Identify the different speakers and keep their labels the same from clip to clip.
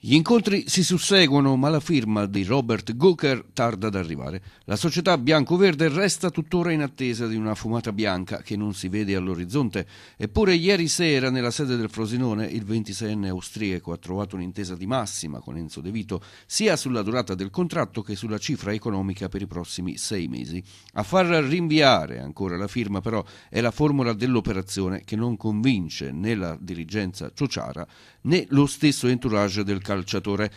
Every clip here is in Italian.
Speaker 1: Gli incontri si susseguono, ma la firma di Robert Gooker tarda ad arrivare. La società bianco-verde resta tuttora in attesa di una fumata bianca che non si vede all'orizzonte. Eppure ieri sera, nella sede del Frosinone, il 26enne austriaco ha trovato un'intesa di massima con Enzo De Vito, sia sulla durata del contratto che sulla cifra economica per i prossimi sei mesi. A far rinviare ancora la firma, però, è la formula dell'operazione che non convince né la dirigenza Ciociara né lo stesso entourage del calciatore.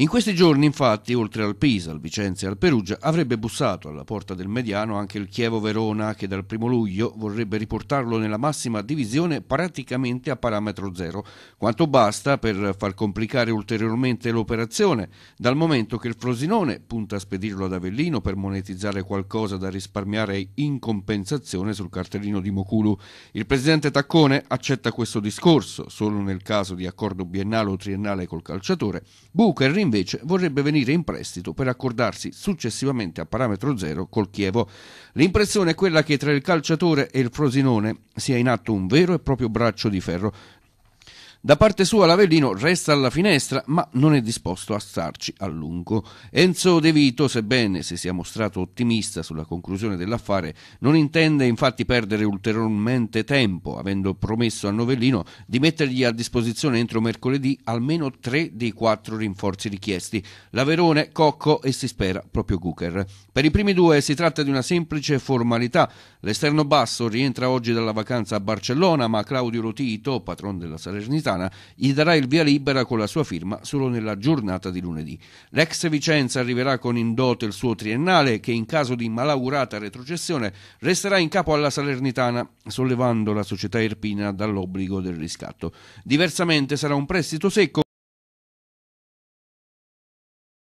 Speaker 1: In questi giorni, infatti, oltre al Pisa, al Vicenza e al Perugia, avrebbe bussato alla porta del mediano anche il Chievo Verona, che dal primo luglio vorrebbe riportarlo nella massima divisione praticamente a parametro zero, quanto basta per far complicare ulteriormente l'operazione, dal momento che il Frosinone punta a spedirlo ad Avellino per monetizzare qualcosa da risparmiare in compensazione sul cartellino di Moculu. Il presidente Taccone accetta questo discorso, solo nel caso di accordo biennale o triennale col calciatore, buca e invece vorrebbe venire in prestito per accordarsi successivamente a parametro zero col Chievo. L'impressione è quella che tra il calciatore e il Frosinone sia in atto un vero e proprio braccio di ferro da parte sua l'Avellino resta alla finestra ma non è disposto a starci a lungo. Enzo De Vito, sebbene si sia mostrato ottimista sulla conclusione dell'affare, non intende infatti perdere ulteriormente tempo, avendo promesso a Novellino di mettergli a disposizione entro mercoledì almeno tre dei quattro rinforzi richiesti, Laverone, Cocco e si spera proprio Guker. Per i primi due si tratta di una semplice formalità. L'esterno basso rientra oggi dalla vacanza a Barcellona ma Claudio Rotito, patron della Salernità, Metropolitana gli darà il via libera con la sua firma solo nella giornata di lunedì. L'ex Vicenza arriverà con in dote il suo triennale che in caso di malaugurata retrocessione resterà in capo alla Salernitana, sollevando la società irpina dall'obbligo del riscatto. Diversamente sarà un prestito secco